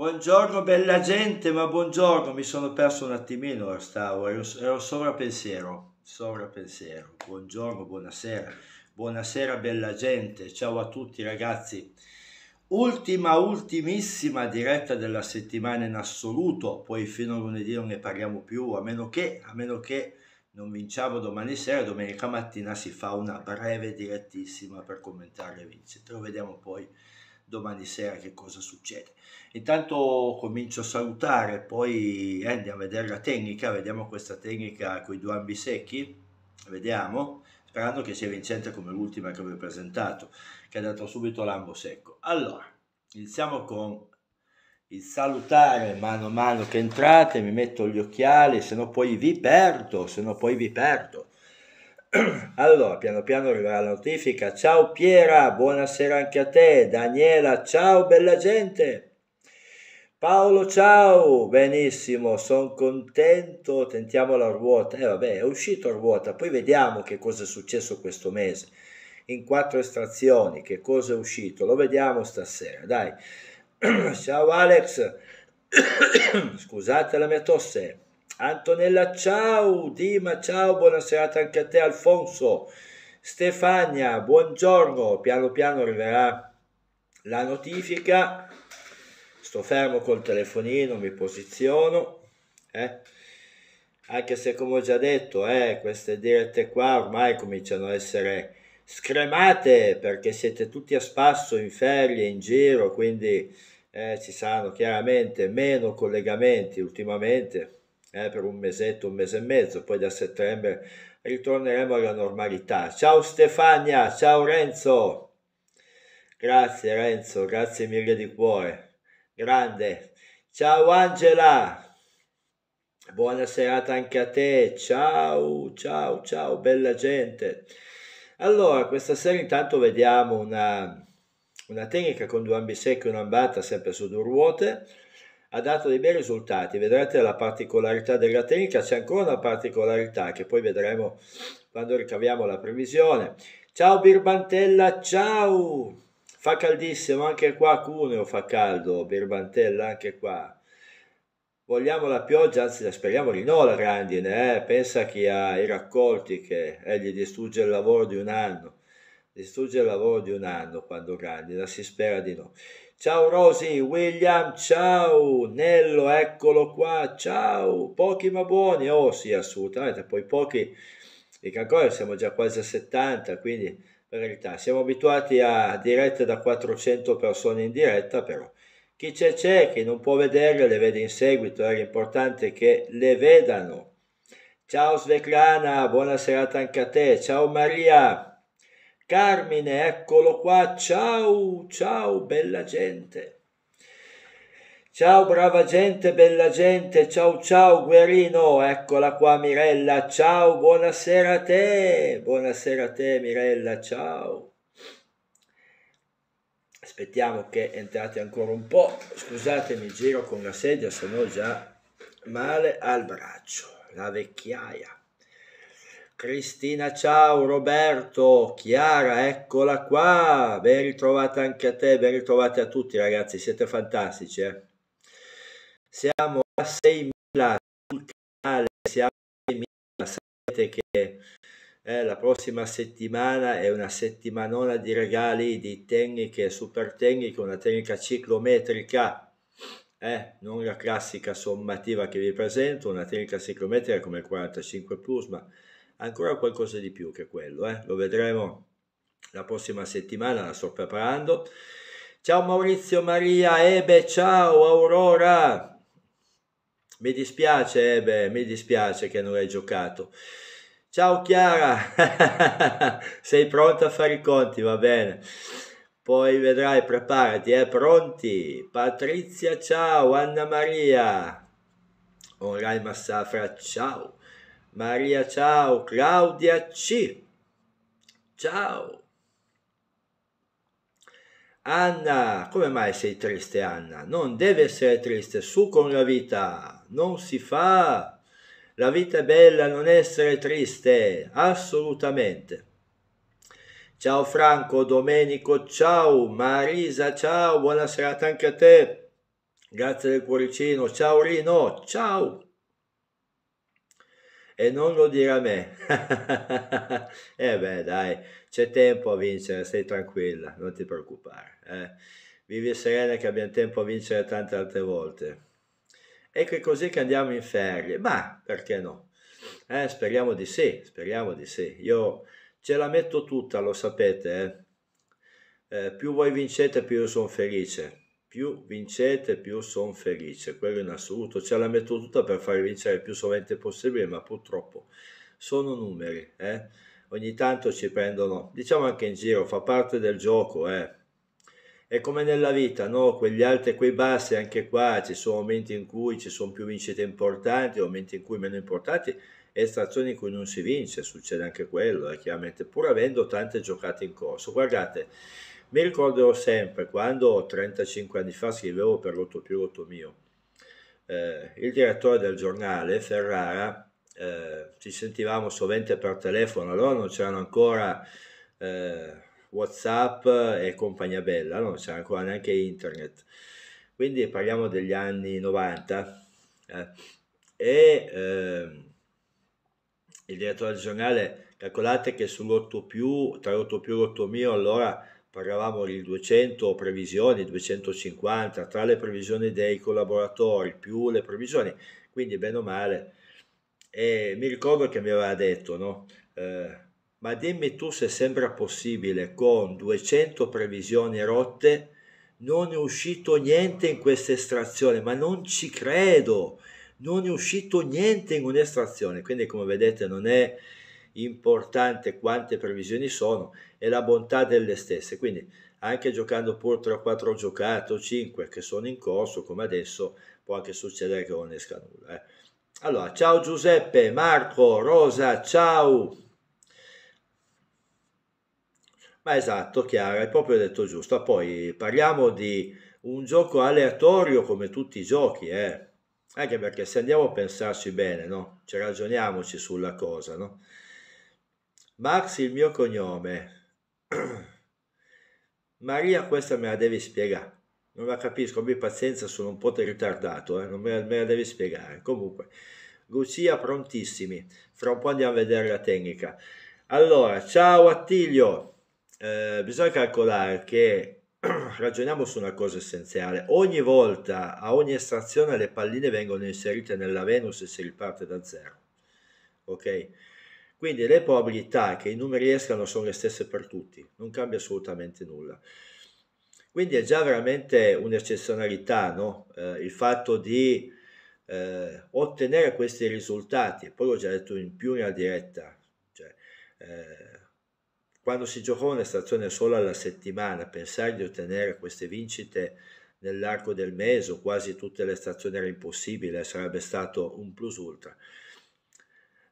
Buongiorno bella gente, ma buongiorno, mi sono perso un attimino, stavo, ero, ero sovrappensiero, sovrappensiero, buongiorno, buonasera, buonasera bella gente, ciao a tutti ragazzi. Ultima, ultimissima diretta della settimana in assoluto, poi fino a lunedì non ne parliamo più, a meno che, a meno che non vinciamo domani sera, domenica mattina si fa una breve direttissima per commentare le vincite, lo vediamo poi domani sera che cosa succede. Intanto comincio a salutare, poi eh, andiamo a vedere la tecnica, vediamo questa tecnica con i due ambi secchi, vediamo, sperando che sia vincente come l'ultima che vi ho presentato, che ha dato subito l'ambo secco. Allora, iniziamo con il salutare mano a mano che entrate, mi metto gli occhiali, se no poi vi perdo, se no poi vi perdo. Allora, piano piano arriverà la notifica. Ciao Piera, buonasera anche a te. Daniela, ciao bella gente. Paolo, ciao, benissimo, sono contento, tentiamo la ruota. E eh, vabbè, è uscito a ruota, poi vediamo che cosa è successo questo mese. In quattro estrazioni, che cosa è uscito? Lo vediamo stasera, dai. ciao Alex, scusate la mia tosse. Antonella ciao, Dima ciao, buona serata anche a te Alfonso, Stefania buongiorno, piano piano arriverà la notifica, sto fermo col telefonino, mi posiziono, eh? anche se come ho già detto eh, queste dirette qua ormai cominciano a essere scremate perché siete tutti a spasso in ferie, in giro, quindi eh, ci saranno chiaramente meno collegamenti ultimamente eh, per un mesetto, un mese e mezzo, poi da settembre ritorneremo alla normalità. Ciao Stefania, ciao Renzo, grazie Renzo, grazie mille di cuore, grande. Ciao Angela, buona serata anche a te, ciao, ciao, ciao, bella gente. Allora, questa sera intanto vediamo una, una tecnica con due ambisecchi e un'ambata sempre su due ruote ha dato dei bei risultati. Vedrete la particolarità della tecnica, c'è ancora una particolarità che poi vedremo quando ricaviamo la previsione. Ciao Birbantella, ciao! Fa caldissimo anche qua a Cuneo, fa caldo Birbantella anche qua. Vogliamo la pioggia, anzi la speriamo di no la grandine, eh? pensa chi ha i raccolti che eh, gli distrugge il lavoro di un anno, distrugge il lavoro di un anno quando grandina, si spera di no. Ciao Rosy, William, ciao, Nello, eccolo qua, ciao, pochi ma buoni, oh sì assolutamente, poi pochi, perché ancora siamo già quasi a 70, quindi per verità siamo abituati a dirette da 400 persone in diretta, però chi c'è c'è, chi non può vederle le vede in seguito, era importante che le vedano. Ciao Svetlana, buona serata anche a te, ciao Maria, Carmine, eccolo qua, ciao, ciao bella gente. Ciao brava gente, bella gente, ciao ciao Guerino, eccola qua Mirella, ciao, buonasera a te, buonasera a te Mirella, ciao. Aspettiamo che entrate ancora un po', scusatemi, giro con la sedia, se già male al braccio, la vecchiaia. Cristina, ciao Roberto, Chiara, eccola qua, ben ritrovata anche a te, ben ritrovati a tutti ragazzi, siete fantastici. Eh? Siamo a 6.000 sul canale, siamo a 6.000, sapete che eh, la prossima settimana è una settimanona di regali di tecniche, super tecniche, una tecnica ciclometrica eh, non la classica sommativa che vi presento, una tecnica ciclometrica come il 45 plus, ma ancora qualcosa di più che quello, eh? lo vedremo la prossima settimana, la sto preparando. Ciao Maurizio Maria, Ebe, ciao Aurora. Mi dispiace Ebe, mi dispiace che non hai giocato. Ciao Chiara, sei pronta a fare i conti, va bene. Poi vedrai, preparati, eh, pronti. Patrizia, ciao, Anna Maria. Online Massafra, ciao. Maria ciao, Claudia C. Ciao. Anna, come mai sei triste Anna? Non deve essere triste, su con la vita, non si fa. La vita è bella, non essere triste, assolutamente. Ciao Franco, Domenico, ciao Marisa, ciao, buona serata anche a te. Grazie del cuoricino, ciao Rino, ciao e non lo dire a me. e eh beh, dai, c'è tempo a vincere, stai tranquilla, non ti preoccupare. Eh. Vivi serena che abbiamo tempo a vincere tante altre volte. Ecco è così che andiamo in ferie, ma perché no? Eh, speriamo di sì, speriamo di sì. Io ce la metto tutta, lo sapete. Eh. eh più voi vincete, più io sono felice più vincete più sono felice, quello in assoluto, ce cioè, la metto tutta per far vincere il più sovente possibile, ma purtroppo sono numeri, eh? ogni tanto ci prendono, diciamo anche in giro, fa parte del gioco, eh? è come nella vita, no? quegli alti e quei bassi, anche qua ci sono momenti in cui ci sono più vincite importanti, momenti in cui meno importanti, e stazioni in cui non si vince, succede anche quello, eh, chiaramente, pur avendo tante giocate in corso. Guardate, mi ricorderò sempre quando 35 anni fa scrivevo per l'otto più l'autopiloto mio. Eh, il direttore del giornale, Ferrara, eh, ci sentivamo sovente per telefono, allora non c'erano ancora eh, Whatsapp e compagnia bella, non c'era ancora neanche internet. Quindi parliamo degli anni 90 eh, e ehm, il direttore del giornale, calcolate che sull'otto più, tra l'otto più e l'8 mio, allora parlavamo di 200 previsioni, 250 tra le previsioni dei collaboratori più le previsioni, quindi bene o male. E mi ricordo che mi aveva detto, no? Eh, ma dimmi tu se sembra possibile con 200 previsioni rotte non è uscito niente in questa estrazione, ma non ci credo, non è uscito niente in un'estrazione, quindi come vedete non è importante quante previsioni sono e la bontà delle stesse. Quindi anche giocando pur 3 o 4 giocate o 5 che sono in corso, come adesso, può anche succedere che non esca nulla. Eh. Allora, ciao Giuseppe, Marco, Rosa, ciao! Ma esatto, Chiara, hai proprio detto giusto. Poi parliamo di un gioco aleatorio come tutti i giochi, eh. Anche perché se andiamo a pensarci bene, no? Ci ragioniamoci sulla cosa, no? Max il mio cognome. Maria questa me la devi spiegare. Non la capisco, mi pazienza, sono un po' ritardato, eh? non me, me la devi spiegare. Comunque, Lucia prontissimi, fra un po' andiamo a vedere la tecnica. Allora, ciao Attilio, eh, bisogna calcolare che ragioniamo su una cosa essenziale. Ogni volta, a ogni estrazione, le palline vengono inserite nella Venus e si riparte da zero. Ok? Quindi le probabilità che i numeri escano sono le stesse per tutti, non cambia assolutamente nulla. Quindi è già veramente un'eccezionalità no? eh, il fatto di eh, ottenere questi risultati. Poi l'ho già detto in più nella diretta, cioè, eh, quando si giocò una stazione solo alla settimana, pensare di ottenere queste vincite nell'arco del mese o quasi tutte le stazioni era impossibile, sarebbe stato un plus ultra.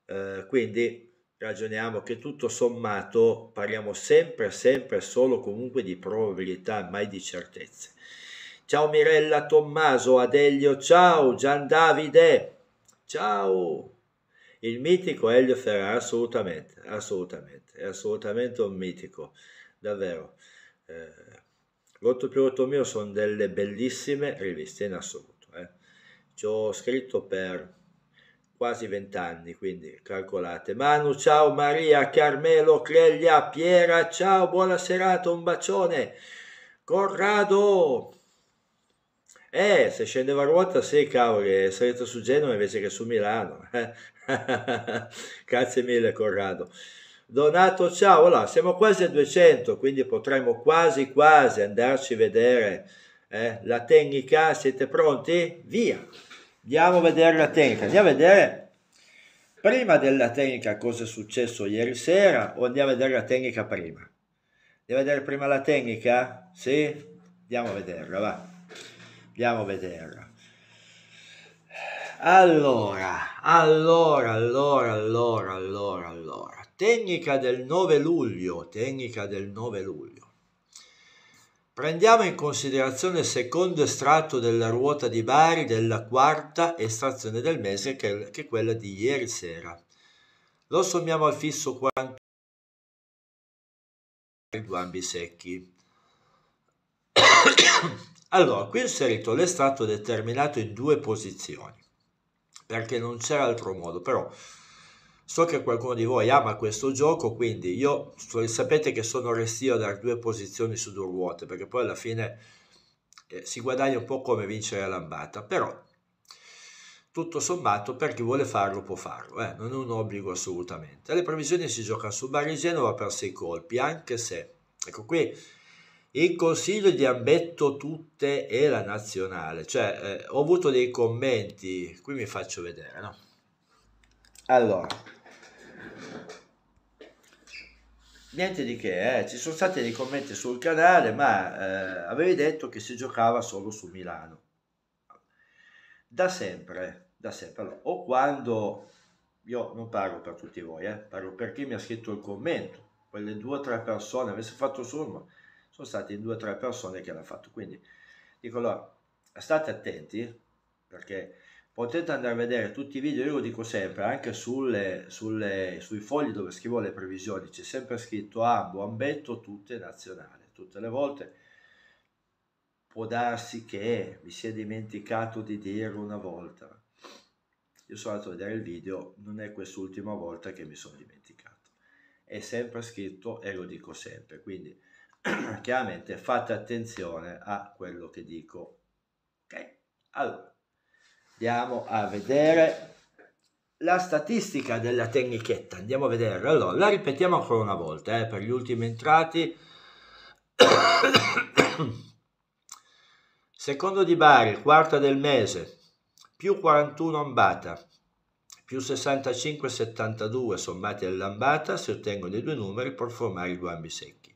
Eh, quindi ragioniamo che tutto sommato parliamo sempre, sempre, solo comunque di probabilità, mai di certezze. Ciao Mirella, Tommaso, Adelio, ciao Gian Davide, ciao. Il mitico Elio Ferrara, assolutamente, assolutamente, è assolutamente un mitico, davvero. Eh, Rotto più rotto mio sono delle bellissime riviste in assoluto. Eh. Ci ho scritto per quasi vent'anni, quindi calcolate. Manu, ciao Maria, Carmelo, Cleglia, Piera, ciao, buona serata, un bacione. Corrado! Eh, se scendeva a ruota, sì, cavoli, sarete su Genova invece che su Milano. Grazie mille, Corrado. Donato, ciao, allora, siamo quasi a 200, quindi potremmo quasi quasi andarci a vedere eh, la tecnica. Siete pronti? Via! Andiamo a vedere la tecnica, andiamo a vedere prima della tecnica cosa è successo ieri sera o andiamo a vedere la tecnica prima? Andiamo a vedere prima la tecnica? Sì? Andiamo a vederla, va. Andiamo a vederla. Allora, allora, allora, allora, allora, allora. Tecnica del 9 luglio, tecnica del 9 luglio. Prendiamo in considerazione il secondo estratto della ruota di Bari della quarta estrazione del mese che è quella di ieri sera. Lo sommiamo al fisso 41 due ambi secchi. allora, qui ho inserito l'estratto determinato in due posizioni perché non c'era altro modo, però So che qualcuno di voi ama questo gioco, quindi io sapete che sono restio a dare due posizioni su due ruote, perché poi alla fine eh, si guadagna un po' come vincere la lambata, però tutto sommato per chi vuole farlo può farlo, eh? non è un obbligo assolutamente. Alle previsioni si gioca su Bari Genova per sei colpi, anche se, ecco qui, il consiglio di Ambetto Tutte e la Nazionale, cioè eh, ho avuto dei commenti, qui mi faccio vedere, no? Allora, Niente di che, eh. ci sono stati dei commenti sul canale, ma eh, avevi detto che si giocava solo su Milano. Da sempre, da sempre. Allora, o quando, io non parlo per tutti voi, eh, parlo per chi mi ha scritto il commento, quelle due o tre persone, avesse fatto solo, sono state due o tre persone che l'hanno fatto. Quindi dico allora, state attenti, perché potete andare a vedere tutti i video, io lo dico sempre, anche sulle, sulle, sui fogli dove scrivo le previsioni, c'è sempre scritto a ambetto, tutte nazionale, tutte le volte può darsi che mi sia dimenticato di dirlo una volta, io sono andato a vedere il video, non è quest'ultima volta che mi sono dimenticato, è sempre scritto e lo dico sempre, quindi chiaramente fate attenzione a quello che dico, ok? Allora, Andiamo a vedere la statistica della tecnichetta. Andiamo a vedere. Allora, la ripetiamo ancora una volta eh, per gli ultimi entrati. Secondo di Bari, quarta del mese, più 41 ambata, più 65,72 sommati all'ambata, si ottengono i due numeri per formare i due ambi secchi.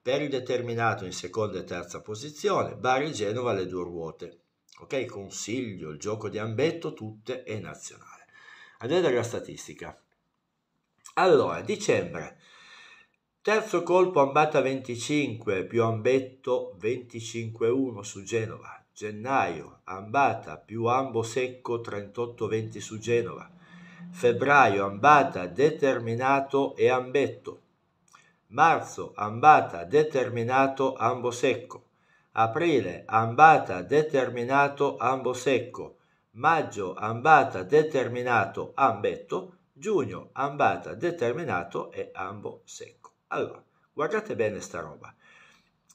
Per il determinato in seconda e terza posizione, Bari Genova le due ruote, ok? consiglio, il gioco di ambetto, tutte e nazionale. Andiamo alla statistica. Allora, dicembre, terzo colpo ambata 25 più ambetto 25-1 su Genova. Gennaio, ambata più ambo secco 38-20 su Genova. Febbraio, ambata determinato e ambetto. Marzo, ambata determinato ambo secco aprile ambata determinato ambo secco, maggio ambata determinato ambetto, giugno ambata determinato e ambo secco. Allora, guardate bene sta roba.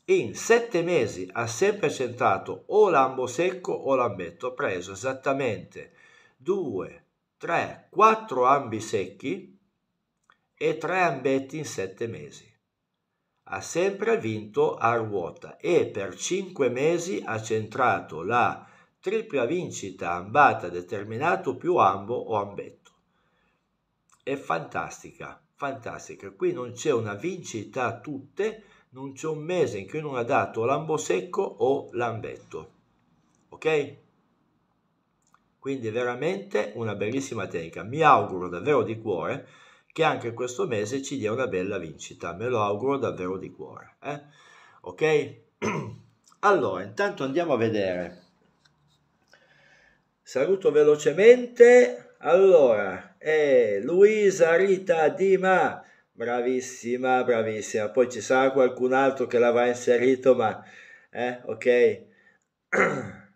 In sette mesi ha sempre centrato o l'ambo secco o l'ambetto, ha preso esattamente 2, 3, 4 ambi secchi e 3 ambetti in sette mesi ha sempre vinto a ruota e per cinque mesi ha centrato la tripla vincita ambata determinato più ambo o ambetto. È fantastica, fantastica. Qui non c'è una vincita a tutte, non c'è un mese in cui non ha dato l'ambo secco o l'ambetto. Ok? Quindi veramente una bellissima tecnica. Mi auguro davvero di cuore che anche questo mese ci dia una bella vincita. Me lo auguro davvero di cuore. Eh? Ok? Allora, intanto andiamo a vedere. Saluto velocemente. Allora, eh, Luisa Rita Dima, bravissima, bravissima. Poi ci sarà qualcun altro che l'avrà inserito, ma eh, ok.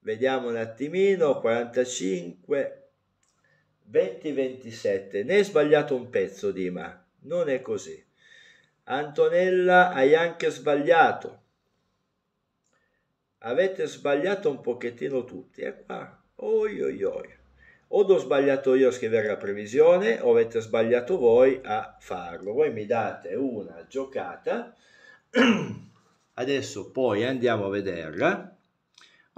Vediamo un attimino, 45. 20-27. Ne hai sbagliato un pezzo, Dima. Non è così. Antonella, hai anche sbagliato. Avete sbagliato un pochettino tutti. E eh, qua, oi oi oi. O ho sbagliato io a scrivere la previsione, o avete sbagliato voi a farlo. Voi mi date una giocata. Adesso poi andiamo a vederla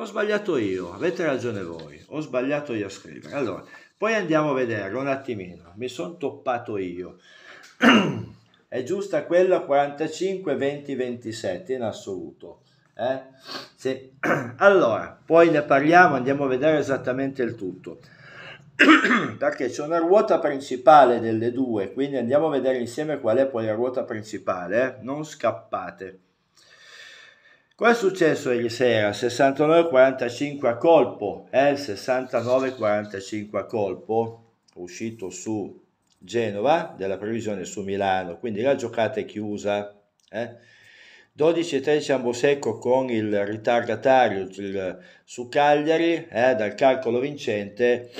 ho sbagliato io, avete ragione voi, ho sbagliato io a scrivere. Allora, poi andiamo a vederlo un attimino, mi sono toppato io. È giusta quella 45, 20, 27 in assoluto. Eh? Sì. Allora, poi ne parliamo, andiamo a vedere esattamente il tutto. Perché c'è una ruota principale delle due, quindi andiamo a vedere insieme qual è poi la ruota principale, eh? non scappate. Cosa è successo ieri sera? 69-45 a colpo, eh? 69-45 a colpo, uscito su Genova, della previsione su Milano, quindi la giocata è chiusa. Eh? 12-13 Ambosecco con il ritardatario il, su Cagliari, eh? dal calcolo vincente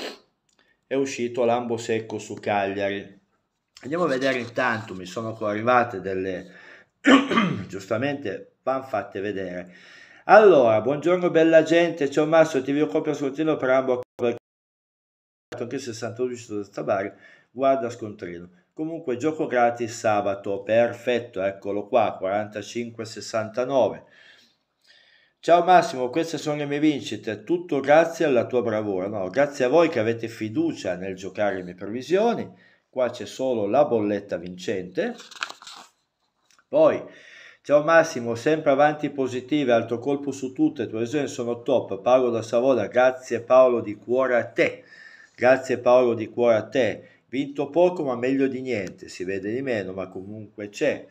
è uscito l'ambo secco su Cagliari. Andiamo a vedere intanto, mi sono arrivate delle, giustamente Van fatte vedere. Allora, buongiorno bella gente, ciao Massimo, ti vedo copia scontrino per ambo perché anche 62 da Stabari, guarda scontrino. Comunque gioco gratis sabato, perfetto, eccolo qua, 45-69. Ciao Massimo, queste sono le mie vincite, tutto grazie alla tua bravura, no, grazie a voi che avete fiducia nel giocare le mie previsioni, qua c'è solo la bolletta vincente, poi Ciao Massimo, sempre avanti positive, alto colpo su tutte, tue visioni sono top. Paolo da Savoia, grazie Paolo di cuore a te. Grazie Paolo di cuore a te. Vinto poco ma meglio di niente, si vede di meno ma comunque c'è.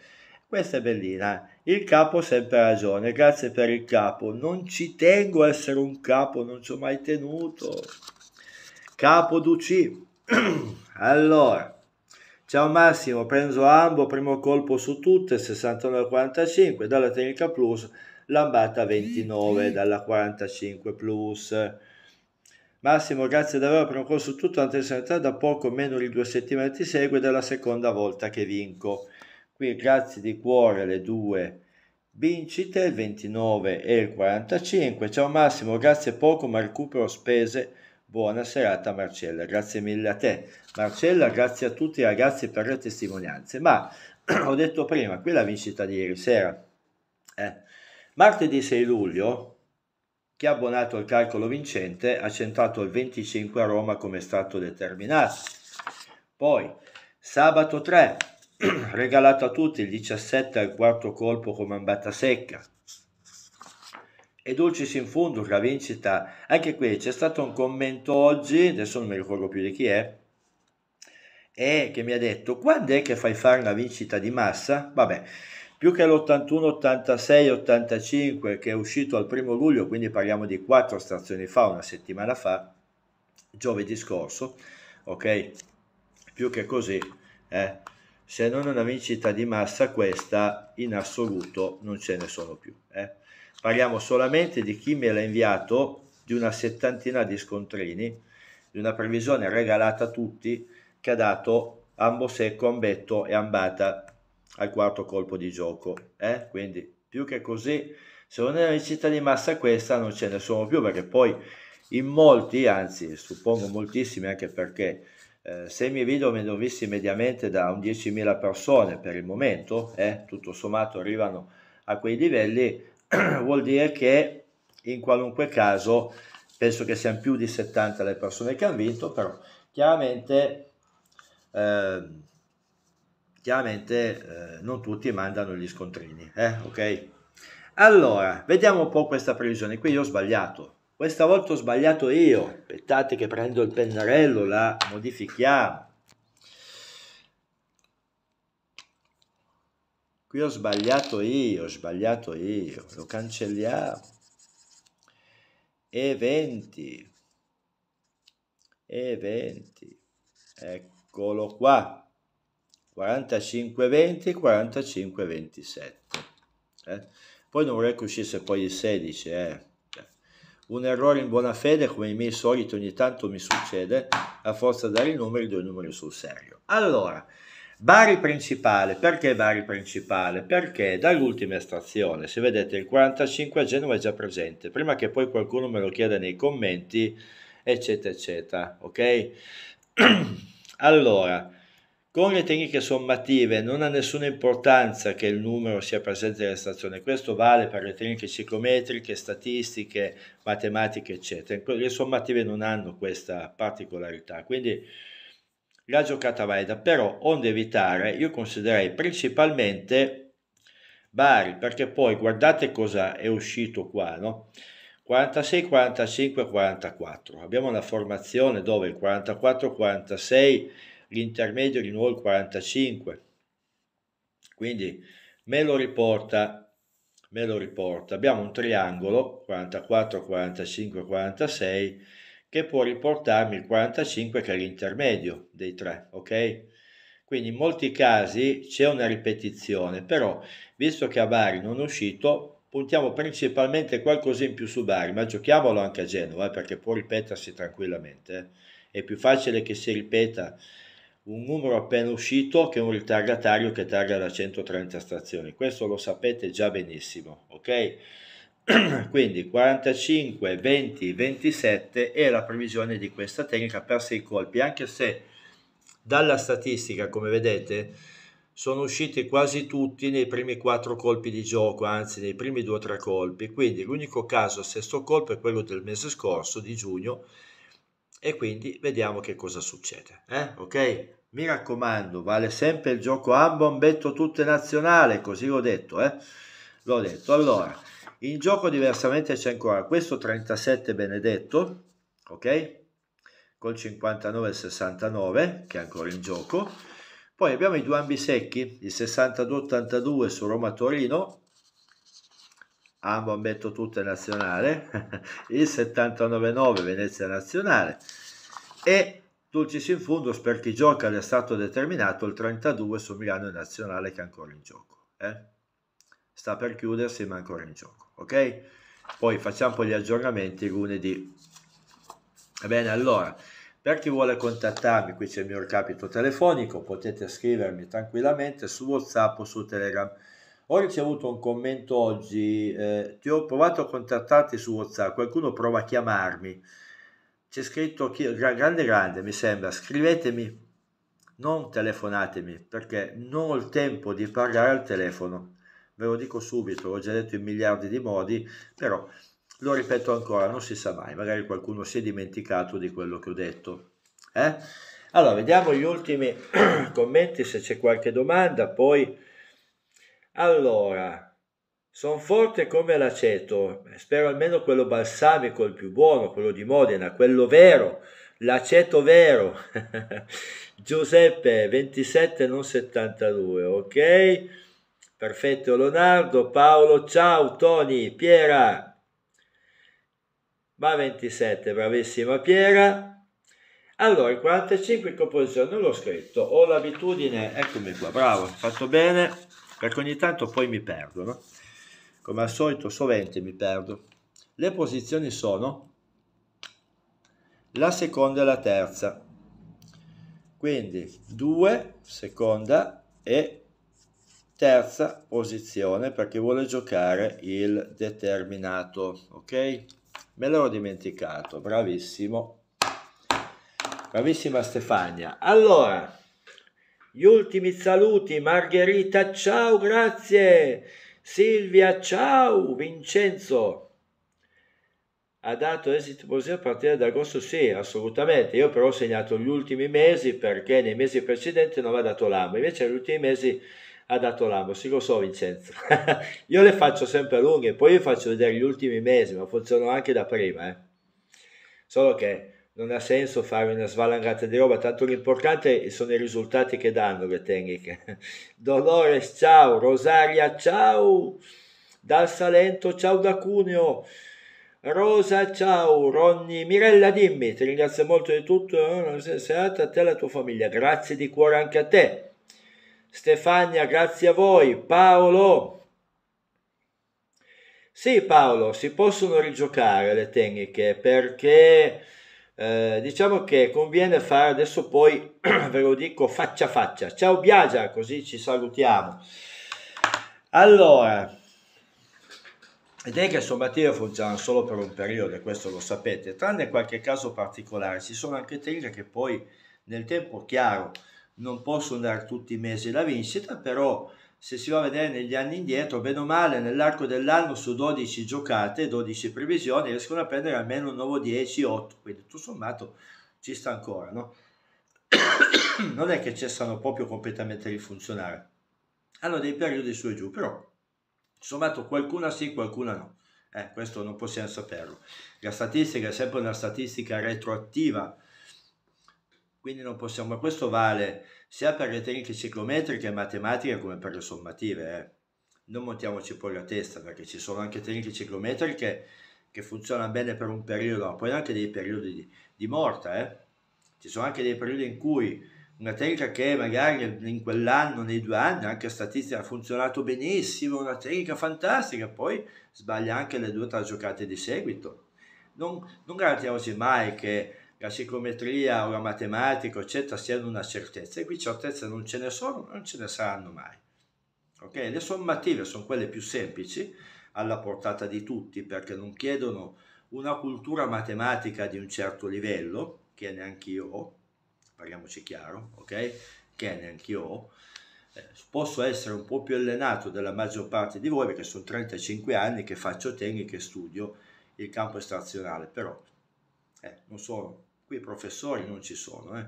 Questa è bellina. Il capo sempre ragione, grazie per il capo. Non ci tengo a essere un capo, non ci ho mai tenuto. Capo Duci. allora. Ciao Massimo, prendo ambo, primo colpo su tutte, 69-45, dalla tecnica plus, lambata 29 dalla 45 plus. Massimo, grazie davvero per un corso tutto, anche da poco meno di due settimane ti segue ed seconda volta che vinco. Qui grazie di cuore le due vincite, il 29 e il 45. Ciao Massimo, grazie poco ma recupero spese Buona serata Marcella, grazie mille a te. Marcella, grazie a tutti i ragazzi per le testimonianze. Ma ho detto prima, qui la vincita di ieri sera. Eh. Martedì 6 luglio, chi ha abbonato il calcolo vincente ha centrato il 25 a Roma come stato determinato. Poi, sabato 3, regalato a tutti il 17 al quarto colpo come ambata secca e Dolcis in fondo, la vincita, anche qui c'è stato un commento oggi, adesso non mi ricordo più di chi è, è che mi ha detto quando è che fai fare una vincita di massa? Vabbè, più che l'81, 86, 85 che è uscito al primo luglio, quindi parliamo di quattro stazioni fa, una settimana fa, giovedì scorso, ok? Più che così, eh? se non una vincita di massa questa in assoluto non ce ne sono più. Eh? parliamo solamente di chi me l'ha inviato, di una settantina di scontrini, di una previsione regalata a tutti che ha dato Ambosecco, Ambetto e Ambata al quarto colpo di gioco. Eh? Quindi più che così, se non è una vincita di massa questa non ce ne sono più perché poi in molti, anzi suppongo moltissimi anche perché eh, se miei video me ne ho visti mediamente da un 10.000 persone per il momento, eh, tutto sommato arrivano a quei livelli, vuol dire che in qualunque caso penso che siano più di 70 le persone che hanno vinto, però chiaramente, eh, chiaramente eh, non tutti mandano gli scontrini, eh? ok? Allora, vediamo un po' questa previsione, qui io ho sbagliato, questa volta ho sbagliato io, aspettate che prendo il pennarello, la modifichiamo, qui ho sbagliato io, ho sbagliato io, lo cancelliamo. E 20, e 20, eccolo qua. 45 20 45 27 eh? poi non vorrei che uscisse poi il 16 eh? un errore in buona fede come i miei soliti ogni tanto mi succede a forza di dare i numeri due numeri sul serio allora Bari principale, perché Bari principale? Perché dall'ultima estrazione, se vedete il 45 a Genova è già presente, prima che poi qualcuno me lo chieda nei commenti, eccetera, eccetera, ok? allora, con le tecniche sommative non ha nessuna importanza che il numero sia presente nell'estrazione, questo vale per le tecniche ciclometriche, statistiche, matematiche, eccetera. Le sommative non hanno questa particolarità, quindi la giocata valida, però onde evitare io considererei principalmente Bari, perché poi guardate cosa è uscito qua, no? 46, 45, 44. Abbiamo una formazione dove il 44, 46, l'intermedio di nuovo il 45. Quindi me lo riporta, me lo riporta. Abbiamo un triangolo 44, 45, 46 che può riportarmi il 45 che è l'intermedio dei tre, ok? Quindi in molti casi c'è una ripetizione, però visto che a Bari non è uscito, puntiamo principalmente qualcosa in più su Bari, ma giochiamolo anche a Genova, eh, perché può ripetersi tranquillamente. Eh. È più facile che si ripeta un numero appena uscito che un ritardatario che targa da 130 stazioni. Questo lo sapete già benissimo, ok? quindi 45, 20, 27 è la previsione di questa tecnica per 6 colpi, anche se dalla statistica, come vedete, sono usciti quasi tutti nei primi 4 colpi di gioco, anzi nei primi 2-3 colpi, quindi l'unico caso a sesto colpo è quello del mese scorso, di giugno, e quindi vediamo che cosa succede, eh? ok? Mi raccomando, vale sempre il gioco a bombetto tutte nazionale, così l'ho detto, eh? L'ho detto, allora... In gioco diversamente c'è ancora questo 37 benedetto, ok? Col 59 e 69 che è ancora in gioco. Poi abbiamo i due ambisecchi il 62-82 su Roma-Torino, ambo ammetto tutte nazionale, il 79-9 Venezia nazionale e Dulcis in fundus per chi gioca è stato determinato il 32 su Milano Nazionale che è ancora in gioco. Eh? Sta per chiudersi ma ancora in gioco ok? Poi facciamo poi gli aggiornamenti lunedì. Va bene, allora, per chi vuole contattarmi, qui c'è il mio recapito telefonico, potete scrivermi tranquillamente su WhatsApp o su Telegram. Ho ricevuto un commento oggi, eh, ti ho provato a contattarti su WhatsApp, qualcuno prova a chiamarmi. C'è scritto chi, grande grande, mi sembra, scrivetemi, non telefonatemi, perché non ho il tempo di parlare al telefono ve lo dico subito, l'ho già detto in miliardi di modi, però lo ripeto ancora, non si sa mai, magari qualcuno si è dimenticato di quello che ho detto. Eh? Allora, vediamo gli ultimi commenti se c'è qualche domanda, poi... Allora, sono forte come l'aceto, spero almeno quello balsamico, il più buono, quello di Modena, quello vero, l'aceto vero. Giuseppe, 27, non 72, ok? Perfetto Leonardo, Paolo, ciao Tony, Piera. Ma 27, bravissima Piera. Allora, il 45 in composizione l'ho scritto, ho l'abitudine, eccomi qua, bravo, fatto bene, perché ogni tanto poi mi perdo, no? Come al solito, sovente mi perdo. Le posizioni sono la seconda e la terza, quindi 2, seconda e terza posizione perché vuole giocare il determinato, ok? Me l'ero dimenticato, bravissimo. Bravissima Stefania. Allora, gli ultimi saluti, Margherita, ciao, grazie. Silvia, ciao, Vincenzo. Ha dato esito positivo a partire da agosto? Sì, assolutamente. Io però ho segnato gli ultimi mesi perché nei mesi precedenti non aveva dato l'amo, invece negli ultimi mesi ha dato Lamo, sì lo so Vincenzo, io le faccio sempre lunghe, poi vi faccio vedere gli ultimi mesi, ma funzionano anche da prima, eh. solo che non ha senso fare una svalangata di roba, tanto l'importante sono i risultati che danno le tecniche. Dolores, ciao, Rosaria, ciao, dal Salento, ciao da Cuneo, Rosa, ciao, Ronni, Mirella, dimmi, ti ringrazio molto di tutto, una eh, serata a te e alla tua famiglia, grazie di cuore anche a te. Stefania, grazie a voi. Paolo. Sì, Paolo, si possono rigiocare le tecniche perché eh, diciamo che conviene fare adesso poi, ve lo dico, faccia a faccia. Ciao Biagia, così ci salutiamo. Allora, le tecniche il sommatino funziona solo per un periodo, e questo lo sapete, tranne qualche caso particolare, ci sono anche tecniche che poi nel tempo chiaro non possono dare tutti i mesi la vincita, però se si va a vedere negli anni indietro, bene o male, nell'arco dell'anno su 12 giocate, 12 previsioni, riescono a prendere almeno nuovo 10, 8, quindi tutto sommato ci sta ancora, no? non è che cessano proprio completamente di funzionare, hanno dei periodi su e giù, però sommato qualcuna sì, qualcuna no. Eh, questo non possiamo saperlo. La statistica è sempre una statistica retroattiva, quindi non possiamo, ma questo vale sia per le tecniche ciclometriche e matematiche come per le sommative. Eh. Non montiamoci poi la testa perché ci sono anche tecniche ciclometriche che funzionano bene per un periodo, ma poi anche dei periodi di, di morta. Eh. Ci sono anche dei periodi in cui una tecnica che magari in quell'anno, nei due anni, anche statistica ha funzionato benissimo, una tecnica fantastica, poi sbaglia anche le due o tre giocate di seguito. Non, non, garantiamoci mai che la psicometria o la matematica, eccetera, siano una certezza. E qui certezze non ce ne sono, non ce ne saranno mai. Okay? Le sommative sono quelle più semplici, alla portata di tutti, perché non chiedono una cultura matematica di un certo livello, che neanche io ho, parliamoci chiaro, ok? Che neanche io ho. Eh, posso essere un po' più allenato della maggior parte di voi, perché sono 35 anni che faccio tecniche e studio il campo estrazionale, però eh, non sono Qui i professori non ci sono, eh?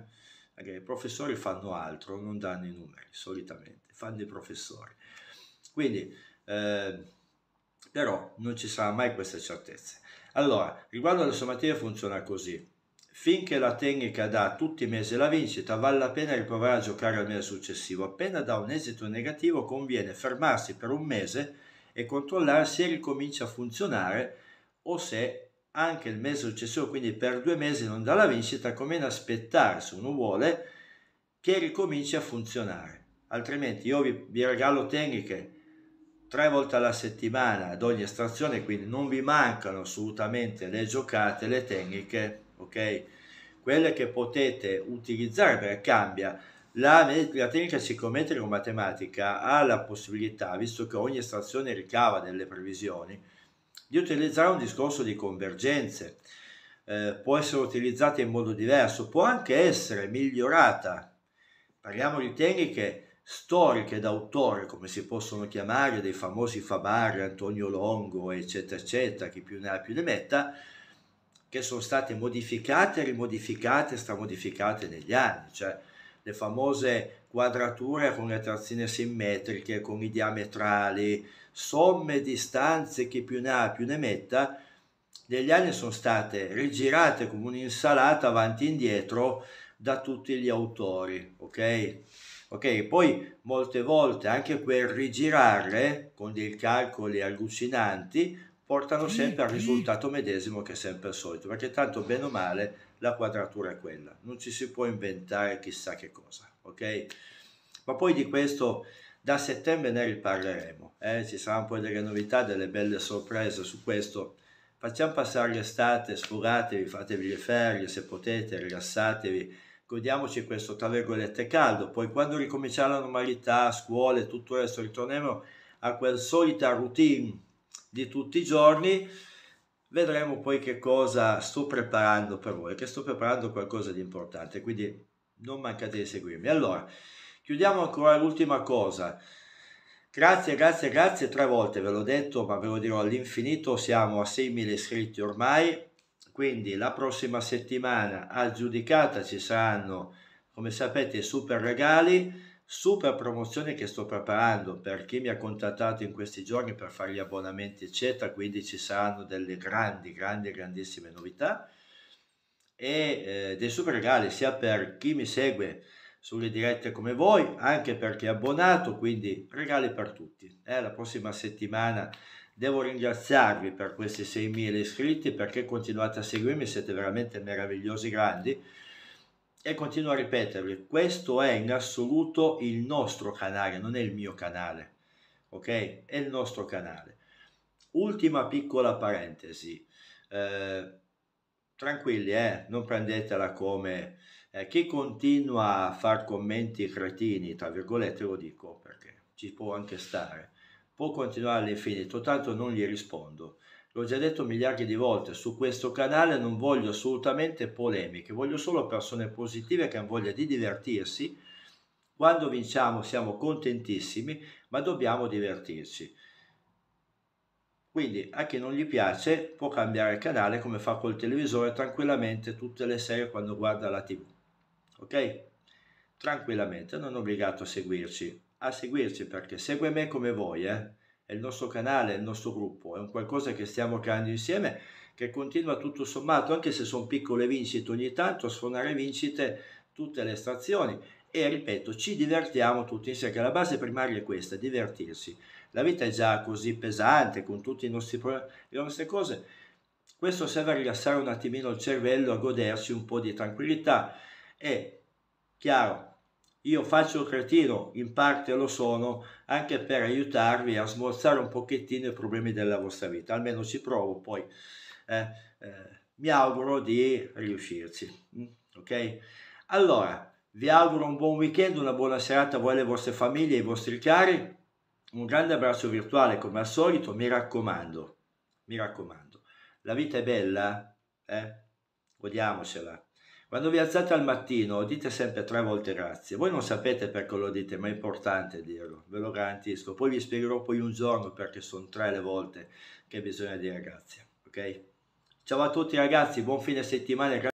Perché i professori fanno altro, non danno i numeri solitamente, fanno i professori. Quindi, eh, però non ci sarà mai queste certezze. Allora, riguardo alla sommative funziona così. Finché la tecnica dà tutti i mesi la vincita, vale la pena riprovare a giocare al mese successivo. Appena dà un esito negativo, conviene fermarsi per un mese e controllare se ricomincia a funzionare o se anche il mese successivo, quindi per due mesi non dà la vincita, conviene aspettare se uno vuole che ricominci a funzionare. Altrimenti io vi, vi regalo tecniche tre volte alla settimana ad ogni estrazione, quindi non vi mancano assolutamente le giocate, le tecniche, ok? Quelle che potete utilizzare perché cambia. La, la tecnica psicometrica o matematica ha la possibilità, visto che ogni estrazione ricava delle previsioni, di utilizzare un discorso di convergenze. Eh, può essere utilizzata in modo diverso, può anche essere migliorata. Parliamo di tecniche storiche d'autore, come si possono chiamare, dei famosi Fabarri, Antonio Longo, eccetera, eccetera, chi più ne ha più ne metta, che sono state modificate, rimodificate, stramodificate negli anni, cioè le famose quadrature con le trazzine simmetriche, con i diametrali, somme distanze stanze che più ne ha più ne metta, negli anni sono state rigirate come un'insalata avanti e indietro da tutti gli autori, ok? Ok, poi molte volte anche quel rigirarle con dei calcoli allucinanti portano sempre al risultato medesimo che è sempre il solito, perché tanto bene o male la quadratura è quella, non ci si può inventare chissà che cosa, ok? Ma poi di questo da settembre ne riparleremo, eh? ci saranno poi delle novità, delle belle sorprese su questo. Facciamo passare l'estate, sfogatevi, fatevi le ferie se potete, rilassatevi, godiamoci questo tra virgolette caldo, poi quando ricominciare la normalità, scuole, tutto il resto, ritorneremo a quel solita routine di tutti i giorni, vedremo poi che cosa sto preparando per voi, che sto preparando qualcosa di importante, quindi non mancate di seguirmi. Allora, Chiudiamo ancora l'ultima cosa. Grazie, grazie, grazie, tre volte ve l'ho detto, ma ve lo dirò all'infinito, siamo a 6.000 iscritti ormai, quindi la prossima settimana a Giudicata ci saranno, come sapete, super regali, super promozioni che sto preparando per chi mi ha contattato in questi giorni per fare gli abbonamenti, eccetera, quindi ci saranno delle grandi, grandi, grandissime novità e eh, dei super regali sia per chi mi segue, sulle dirette come voi, anche perché abbonato, quindi regali per tutti. Eh, la prossima settimana devo ringraziarvi per questi 6.000 iscritti perché continuate a seguirmi, siete veramente meravigliosi, grandi. E continuo a ripetervi, questo è in assoluto il nostro canale, non è il mio canale, ok? È il nostro canale. Ultima piccola parentesi, eh, tranquilli, eh? non prendetela come eh, chi continua a far commenti cretini, tra virgolette, lo dico perché ci può anche stare, può continuare all'infinito, tanto non gli rispondo. L'ho già detto miliardi di volte, su questo canale non voglio assolutamente polemiche, voglio solo persone positive che hanno voglia di divertirsi. Quando vinciamo siamo contentissimi, ma dobbiamo divertirci. Quindi a chi non gli piace può cambiare canale come fa col televisore tranquillamente tutte le serie quando guarda la tv ok? Tranquillamente, non obbligato a seguirci, a seguirci perché segue me come voi, eh? È il nostro canale, è il nostro gruppo, è un qualcosa che stiamo creando insieme, che continua tutto sommato, anche se sono piccole vincite ogni tanto, a sfornare vincite tutte le estrazioni e ripeto, ci divertiamo tutti insieme, che la base primaria è questa, divertirsi. La vita è già così pesante, con tutti i nostri problemi, le nostre cose. Questo serve a rilassare un attimino il cervello, a godersi un po' di tranquillità è chiaro, io faccio il cretino, in parte lo sono, anche per aiutarvi a smorzare un pochettino i problemi della vostra vita, almeno ci provo, poi eh, eh, mi auguro di riuscirci, mm, ok? Allora, vi auguro un buon weekend, una buona serata a voi e alle vostre famiglie, ai vostri cari, un grande abbraccio virtuale come al solito, mi raccomando, mi raccomando, la vita è bella, eh? godiamocela. Quando vi alzate al mattino dite sempre tre volte grazie. Voi non sapete perché lo dite, ma è importante dirlo, ve lo garantisco. Poi vi spiegherò poi un giorno perché sono tre le volte che bisogna dire grazie, ok? Ciao a tutti ragazzi, buon fine settimana.